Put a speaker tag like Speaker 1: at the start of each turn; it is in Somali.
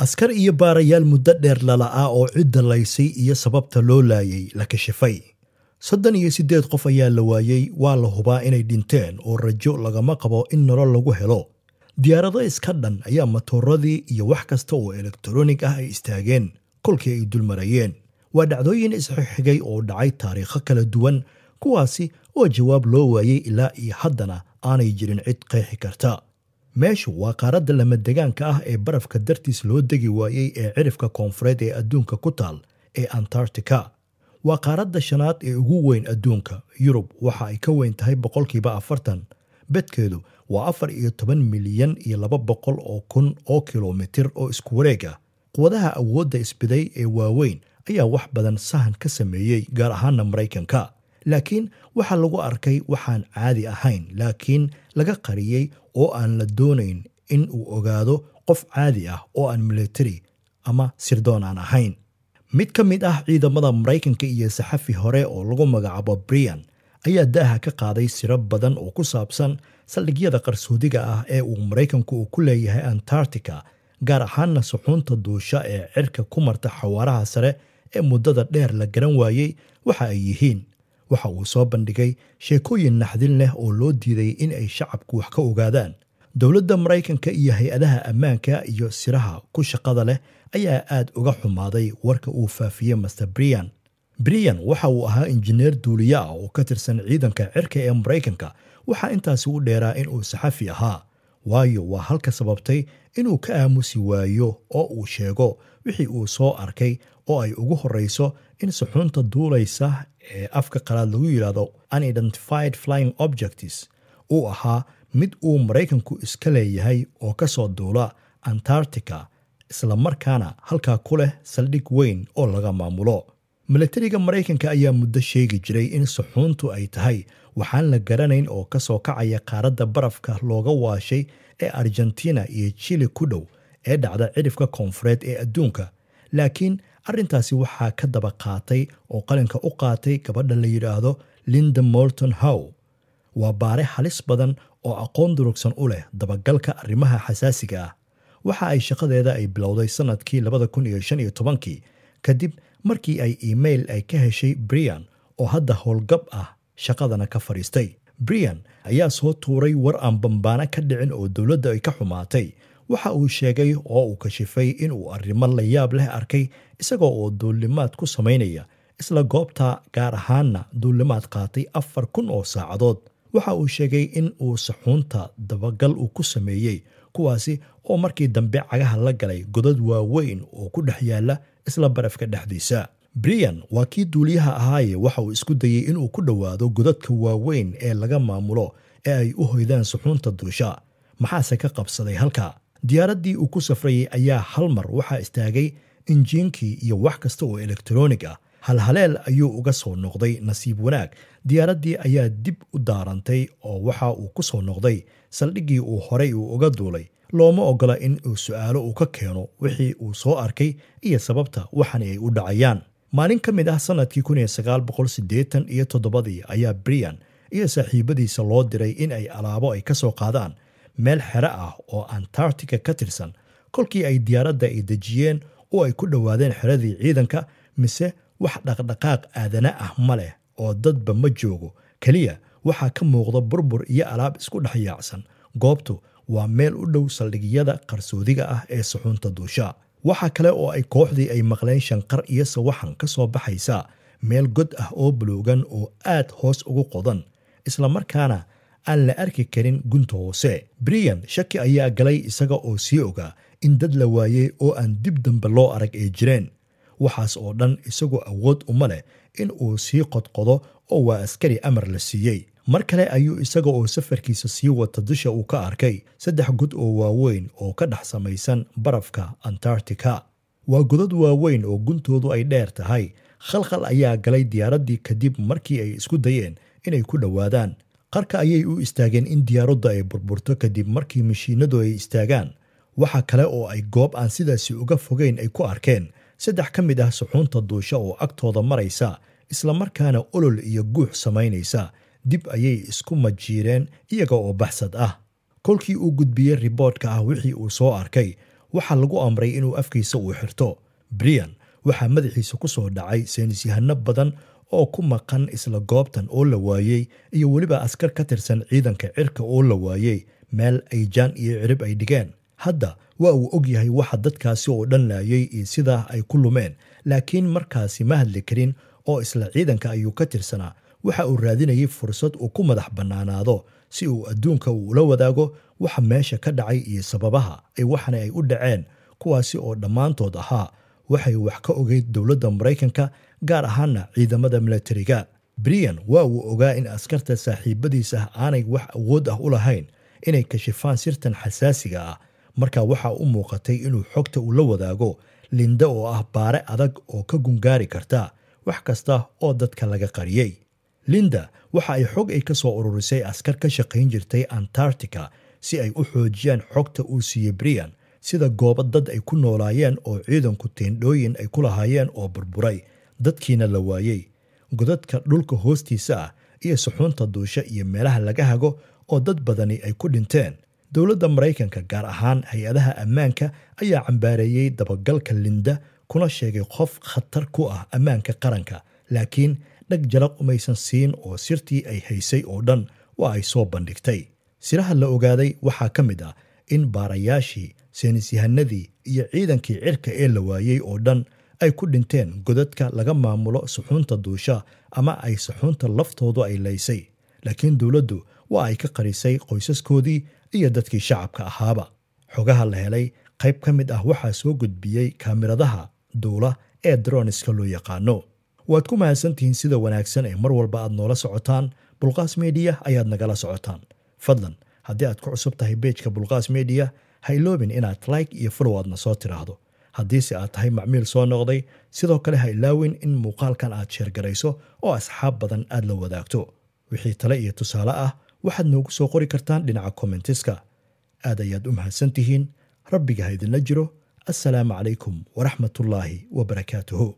Speaker 1: askar iyo baarayaal muddo dheer lala'aa oo cidda laysay iyo sababta loo laayay la kashifay soddon iyo siddeed qof ayaa la waayey waa la hubaa inay dhinteen oo rajo lagama qabo in nolol lagu helo diyaarado iska dhan ayaa matooradii iyo wax kasta oo elektronig ah ay istaageen kolkii ay dulmarayeen waa dhacdooyin isxigxigay oo dhacay taariikho kala duwan kuwaasi oo jawaab loo waayey ilaa iyo haddana aanay jirin cid qeexi karta meeshu waa qaaradda lamadegaanka ah ee barafka dartiis loo degi waayey ee cirifka koonfureed ee adduunka ku taal ee antarctica waa qaaradda shanaad ee ugu weyn adduunka yurub waxa ay ka weyn tahay boqolkiiba afartan bedkeedu waa afar iyo toban milyan iyo laba boqol oo kun oo kilomitir oo isku wareeg ah quwadaha awoodda isbiday ee waaweyn ayaa wax badan sahan ka sameeyey gaar ahaana maraykanka laakiin waxaa lagu arkay waxaan caadi ahayn laakiin laga qariyey oo aan la doonayn in uu ogaado qof caadi ah oo aan militari ama sirdoon aan ahayn mid ka mid ah ciidamada maraykanka iyo saxafi hore oo lagu magacaabo brian ayaa daaha ka qaaday siro badan oo ku saabsan saldhigyada qarsoodiga ah ee uu maraykanku uu ku leeyahay antarctica gaar ahaanna suxuunta duusha ee cirka ku marta xawaaraha sare ee muddada dheer la garan waayey waxa ay yihiin waxa uu soo bandhigay sheekooyin naxdin leh oo loo diiday in ay shacabku wax ka ogaadaan dowladda maraykanka iyo hay-adaha ammaanka iyo siraha ku shaqada leh ayaa aad uga xumaaday warka uu faafiyey master brian brian waxa uu ahaa injineer duuliya ah oo ka tirsan ciidanka cirka ee maraykanka waxaa intaasi u dheeraa in uu saxafi ahaa waayo waa halka sababtay inuu ka aamusi waayo oo uu sheego wixii uu soo arkay oo ay ugu horreyso in suxuunta duulaysa ee afka qalaad lagu yidhaahdo unidentified flying objects uu ahaa mid uu maraykanku iska leeyahay oo ka soo duula antarctica isla markaana halkaa ku leh saldhig weyn oo laga maamulo milatariga maraykanka ayaa muddo sheegi jiray in suxuuntu ay tahay waxaan la garanayn oo ka soo kacaya qaaradda barafka looga waashay ee argentina iyo chili ku dhow ee dhacda cidhifka koonfureed ee adduunka laakiin arrintaasi waxaa ka daba qaatay oo qalinka u qaatay gabadha la yidhaahdo linda molton how waa baare halis badan oo aqoon durugsan u leh dabagalka arrimaha xasaasiga ah waxa ay shaqadeeda ay bilowday sannadkii kadib markii ay iimayl ay ka heshay brian oo hadda howlgab ah shaqadana ka fadhiistay brian ayaa soo tuuray war aan bambaano ka dhicin oo dowladda ay ka xumaatay waxa uu sheegay oo uu kashifay inuu arrimo la yaab leh arkay isagoo oo duulimaad ku samaynaya isla goobta gaar ahaanna duulimaad qaatay afar kun oo saacadood waxa uu sheegay in uu saxuunta dabagal uu ku sameeyey kuwaasi oo markii dambe cagaha la galay godad waaweyn oo ku dhex yaalla isla barafka dhexdiisa brian waa kii duuliyaha ahaaye waxa uu isku dayey inuu ku dhowaado godadka waaweyn ee laga maamulo ee ay u hoydaan suxuunta duusha maxaase ka qabsaday halka diyaaraddii uu ku safrayay ayaa hal mar waxaa istaagay injiinkii iyo wax kasta oo elektaroonig ah halhaleel ayuu uga soo noqday nasiib wanaag diyaaraddii ayaa dib u daarantay oo waxa uu ku soo noqday saldhiggii uu horay uu uga duulay looma oggola in uu su'aalo uu ka keeno wixii uu soo arkay iyo sababta waxan ay u dhacayaan maalin ka mid ah sannadkii iyo toddobadii ayaa brian iyo saaxiibadiisa loo diray in ay alaabo ay ka soo qaadaan meel xero ah oo antarctica ka tirsan kolkii ay diyaaradda ay dejiyeen oo ay ku dhowaadeen xeradii ciidanka mise wax dhaqdhaqaaq aadana ah ma leh oo dadba ma joogo keliya waxaa ka muuqda burbur iyo alaab isku dhex yaacsan goobtu waa meel u dhow saldhigyada qarsoodiga ah ee suxuunta duusha waxaa kale oo ay kooxdii ay maqleen shanqar iyo sawaxan ka soo baxaysa meel god ah oo buloogan oo aad hoos ugu qodan isla markaana aan la arki karin gunta hoose brian shaki ayaa galay isaga oo sii ogaa in dad la waayey oo aan dib dambe loo arag ay jireen waxaas oo dhan isagu awood uma leh in uu sii qodqodo oo waa askari amar la siiyey mar kale ayuu isaga oo safarkiisa sii wata dusha uu ka arkay saddex gud oo waaweyn oo ka dhex samaysan barafka antarctica waa godad waaweyn oo guntoodu ay dheer tahay khalkhal ayaa galay diyaaraddii kadib markii ay isku dayeen inay ku dhowaadaan qarka ayay u istaageen in diyaaraddu ay burburto kadib markii mashiinadu ay istaagaan waxa kale oo ay goob aan sidaasi uga fogeyn ay ku arkeen saddex ka mid ah suxuunta duusha oo agtooda maraysa isla markaana olol iyo guux samaynaysa dib ayay isku majiireen iyaga oo baxsad ah kolkii uu gudbiyey riboodhka ah wixii uu soo arkay waxaa lagu amray inuu afkiisa uu xirto brian waxaa madaxiisa ku soo dhacay saynisyahanno badan oo ku maqan isla goobtan oo la waayey iyo weliba askar ka tirsan ciidanka cirka oo la waayey meel ay jaan iyo cirib ay dhigeen hadda waa uu og yahay waxa dadkaasi oo dhan laayay iyo sidaa ay ku lumeen laakiin markaasi ma hadli karin oo isla ciidanka ayuu ka tirsanaa waxa uu raadinayay fursad uu ku madax bannaanaado si uu adduunka uu ula wadaago waxa meesha ka dhacay iyo sababaha ay waxana ay u dhaceen kuwaasi oo dhammaantood ahaa waxay wax ka ogeyd dowladda maraykanka gaar ahaana ciidamada milatariga brian waa uu ogaa in askarta saaxiibadiis ah aanay wax awood ah u lahayn inay kashifaan sirtan xasaasiga ah markaa waxaa u muuqatay inuu xogta uu la wadaago linda oo ah baare adag oo ka gungaari karta wax kasta oo dadka laga qariyey linda waxa ay xog ay ka soo ururisay askar ka shaqayn jirtay antarctica si ay u xoojiyaan xogta uu siiyey briyan sida goobo dad ay ku noolaayeen oo ciidanku teendhooyin ay ku lahaayeen oo burburay dadkiina la waayey godadka dhulka hoostiisa ah iyo suxuunta duusha iyo meelaha laga hago oo dad badani ay ku dhinteen dowladda maraykanka gaar ahaan hay-adaha ammaanka ayaa cambaareeyey dabagalka linda kuna sheegay qof khatar ku ah ammaanka qaranka laakiin dheg jalaq umaysan siin oo sirtii ay haysay oo dhan waa ay soo bandhigtay siraha la ogaaday waxaa ka mid ah in baarayaashii seenisyahanadii iyo ciidankii cirka ee la waayey oo dhan ay ku dhinteen godadka laga maamulo suxuunta duusha ama ay suxuunta laftoodu ay laysay laakiin dowladdu waa ay ka qarisay qoysaskoodii iyo dadkii shacabka ahaaba xogaha la helay qayb ka mid ah waxaa soo gudbiyey kaamiradaha duula ee droniska loo yaqaano waad ku mahadsantihiin sida wanaagsan ee mar walba aad noola socotaan bulqaas mediya ayaad nagala socotaan fadlan haddii aad ku cusub tahay beejka bulqaas mediya ha iloobin inaad like iyo follow aadna soo tiraahdo haddiise aad tahay macmiil soo noqday sidoo kale ha ilaawin in muuqaalkan aad sheergarayso oo asxaab badan aad la wadaagto wixii tale iyo tusaale ah waxaad noogu soo qori kartaan dhinaca kommentiska aad ayaad u mahadsantihiin rabbiga ha idinla jiro assalaamu calaykum waraxmatullaahi wa barakaatuhu